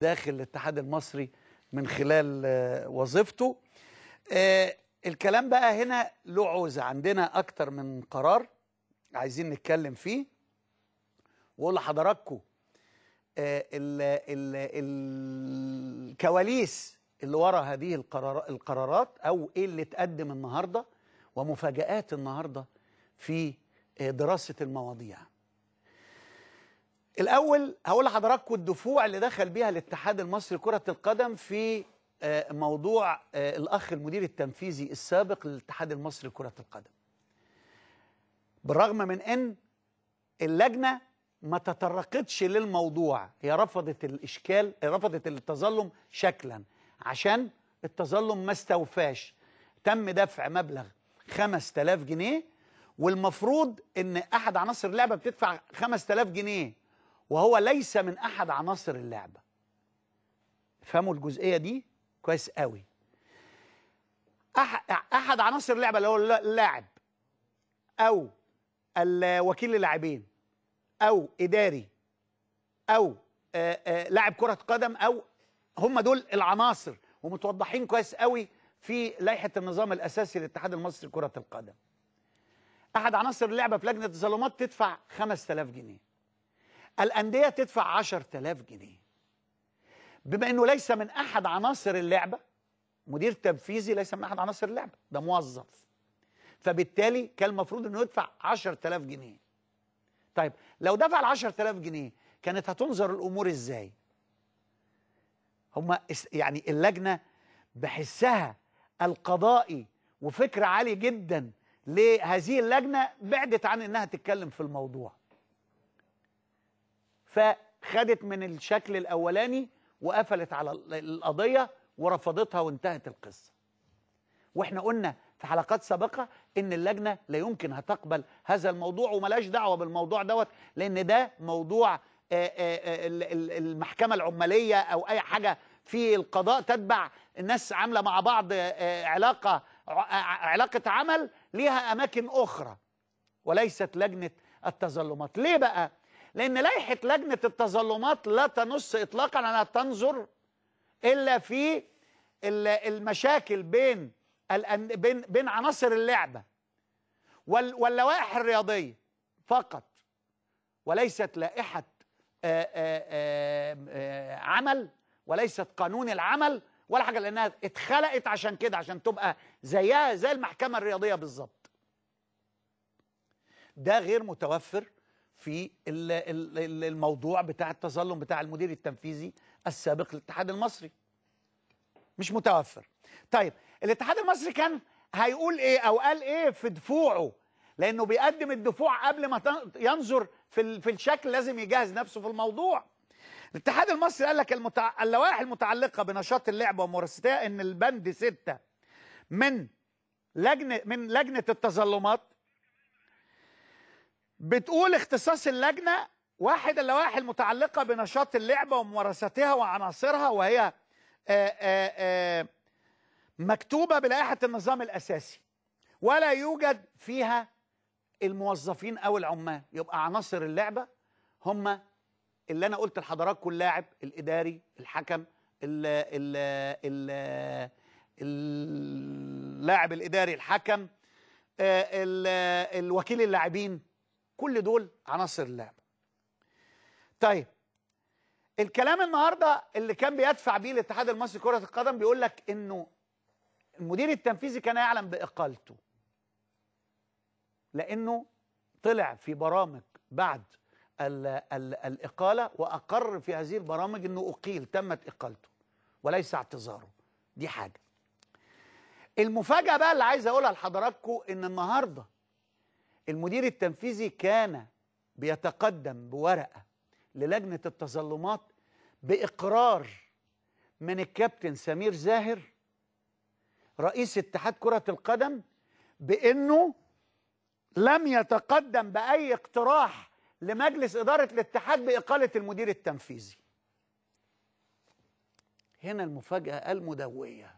داخل الاتحاد المصري من خلال آه، وظيفته آه، الكلام بقى هنا له عوزة عندنا أكتر من قرار عايزين نتكلم فيه وقول لحضراتكم آه، الكواليس اللي ورا هذه القرارات أو إيه اللي اتقدم النهاردة ومفاجآت النهاردة في دراسة المواضيع الاول هقول لحضراتكم الدفوع اللي دخل بيها الاتحاد المصري لكره القدم في آه، موضوع آه، الاخ المدير التنفيذي السابق للاتحاد المصري لكره القدم بالرغم من ان اللجنه ما تطرقتش للموضوع هي رفضت الاشكال رفضت التظلم شكلا عشان التظلم ما استوفاش تم دفع مبلغ 5000 جنيه والمفروض ان احد عناصر اللعبه بتدفع 5000 جنيه وهو ليس من احد عناصر اللعبه فهموا الجزئيه دي كويس قوي احد عناصر اللعبه اللي هو اللاعب او وكيل اللاعبين او اداري او لاعب كره قدم او هم دول العناصر ومتوضحين كويس قوي في لائحه النظام الاساسي للاتحاد المصري لكره القدم احد عناصر اللعبه في لجنه الظلمات تدفع 5000 جنيه الأندية تدفع 10000 جنيه بما أنه ليس من أحد عناصر اللعبة مدير تنفيذي ليس من أحد عناصر اللعبة ده موظف فبالتالي كان المفروض أنه يدفع 10000 جنيه طيب لو دفع ال 10000 جنيه كانت هتنظر الأمور إزاي هما يعني اللجنة بحسها القضائي وفكر عالي جدا لهذه اللجنة بعدت عن أنها تتكلم في الموضوع فخدت من الشكل الاولاني وقفلت على القضيه ورفضتها وانتهت القصه واحنا قلنا في حلقات سابقه ان اللجنه لا يمكن هتقبل هذا الموضوع وملاش دعوه بالموضوع دوت لان ده موضوع آه، آه، آه، المحكمه العماليه او اي حاجه في القضاء تتبع الناس عامله مع بعض علاقه علاقه عمل ليها اماكن اخرى وليست لجنه التظلمات ليه بقى لأن لائحة لجنة التظلمات لا تنص إطلاقا على تنظر إلا في المشاكل بين بين بين عناصر اللعبة واللوائح الرياضية فقط وليست لائحة عمل وليست قانون العمل ولا حاجة لأنها اتخلقت عشان كده عشان تبقى زيها زي المحكمة الرياضية بالظبط ده غير متوفر في الموضوع بتاع التظلم بتاع المدير التنفيذي السابق للاتحاد المصري مش متوفر طيب الاتحاد المصري كان هيقول ايه او قال ايه في دفوعه لانه بيقدم الدفوع قبل ما ينظر في في الشكل لازم يجهز نفسه في الموضوع الاتحاد المصري قال لك المتع... اللوائح المتعلقه بنشاط اللعبه وممارستها ان البند ستة من لجنه من لجنه التظلمات بتقول اختصاص اللجنه واحد اللوائح المتعلقه بنشاط اللعبه وممارستها وعناصرها وهي آه، آه، آه، مكتوبه بلائحه النظام الاساسي ولا يوجد فيها الموظفين او العمال يبقى عناصر اللعبه هم اللي انا قلت لحضراتكم اللاعب الاداري الحكم اللاعب الاداري الحكم الوكيل اللاعبين كل دول عناصر اللعب طيب الكلام النهارده اللي كان بيدفع بيه الاتحاد المصري كره القدم بيقول لك انه المدير التنفيذي كان يعلم باقالته لانه طلع في برامج بعد الـ الـ الاقاله واقر في هذه البرامج انه اقيل تمت اقالته وليس اعتذاره دي حاجه المفاجاه بقى اللي عايز اقولها لحضراتكم ان النهارده المدير التنفيذي كان بيتقدم بورقة للجنة التظلمات بإقرار من الكابتن سمير زاهر رئيس اتحاد كرة القدم بأنه لم يتقدم بأي اقتراح لمجلس إدارة الاتحاد بإقالة المدير التنفيذي هنا المفاجأة المدوية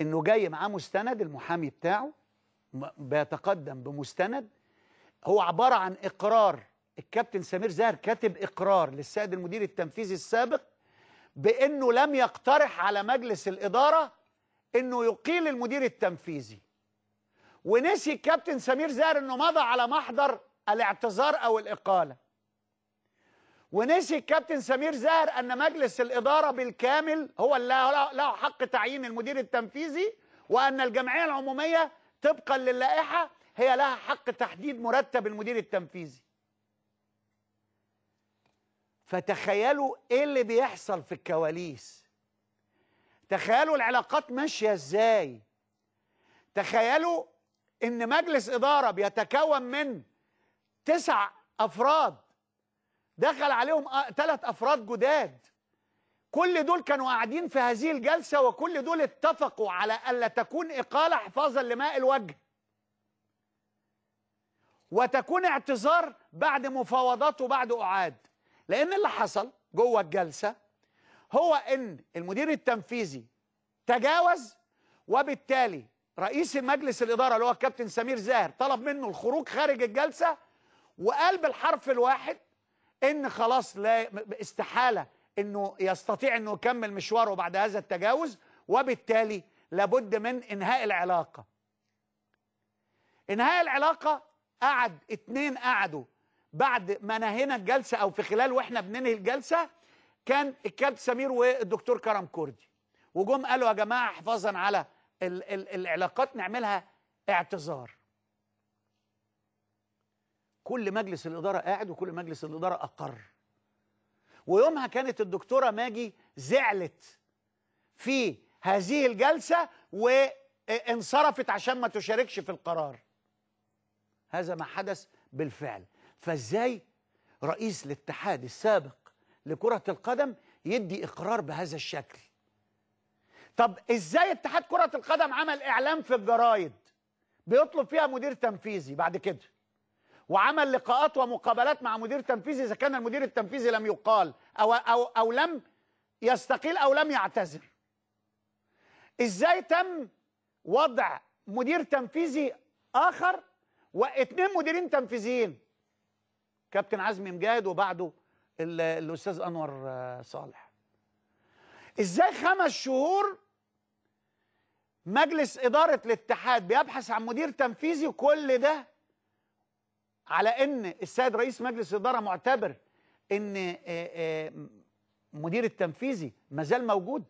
إنه جاي معاه مستند المحامي بتاعه بيتقدم بمستند هو عباره عن اقرار الكابتن سمير زاهر كاتب اقرار للسيد المدير التنفيذي السابق بانه لم يقترح على مجلس الاداره انه يقيل المدير التنفيذي ونسي الكابتن سمير زاهر انه مضى على محضر الاعتذار او الاقاله ونسي الكابتن سمير زاهر ان مجلس الاداره بالكامل هو اللي له حق تعيين المدير التنفيذي وان الجمعيه العموميه طبقا للائحه هي لها حق تحديد مرتب المدير التنفيذي فتخيلوا ايه اللي بيحصل في الكواليس تخيلوا العلاقات ماشيه ازاي تخيلوا ان مجلس اداره بيتكون من تسع افراد دخل عليهم ثلاث افراد جداد كل دول كانوا قاعدين في هذه الجلسة وكل دول اتفقوا على ألا تكون إقالة حفاظا لماء الوجه وتكون اعتذار بعد مفاوضات وبعد أعاد لأن اللي حصل جوه الجلسة هو أن المدير التنفيذي تجاوز وبالتالي رئيس مجلس الإدارة اللي هو الكابتن سمير زاهر طلب منه الخروج خارج الجلسة وقال بالحرف الواحد ان خلاص لا استحاله انه يستطيع انه يكمل مشواره بعد هذا التجاوز وبالتالي لابد من انهاء العلاقه انهاء العلاقه قعد اتنين قعدوا بعد ما نهينا الجلسه او في خلال واحنا بننهي الجلسه كان الكابتن سمير والدكتور كرم كردي وجم قالوا يا جماعه حفاظا على ال ال العلاقات نعملها اعتذار كل مجلس الاداره قاعد وكل مجلس الاداره اقر ويومها كانت الدكتورة ماجي زعلت في هذه الجلسة وانصرفت عشان ما تشاركش في القرار هذا ما حدث بالفعل فازاي رئيس الاتحاد السابق لكرة القدم يدي إقرار بهذا الشكل طب إزاي اتحاد كرة القدم عمل إعلام في الجرايد بيطلب فيها مدير تنفيذي بعد كده وعمل لقاءات ومقابلات مع مدير تنفيذي اذا كان المدير التنفيذي لم يقال او او او لم يستقيل او لم يعتذر ازاي تم وضع مدير تنفيذي اخر واثنين مديرين تنفيذيين كابتن عزمي مجاهد وبعده الاستاذ انور صالح ازاي خمس شهور مجلس اداره الاتحاد بيبحث عن مدير تنفيذي وكل ده على ان السيد رئيس مجلس الاداره معتبر ان آه، آه، مدير التنفيذي مازال موجود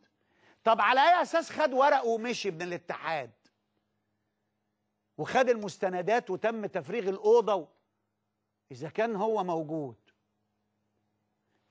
طب على اي اساس خد ورقه ومشي من الاتحاد وخد المستندات وتم تفريغ الاوضه اذا كان هو موجود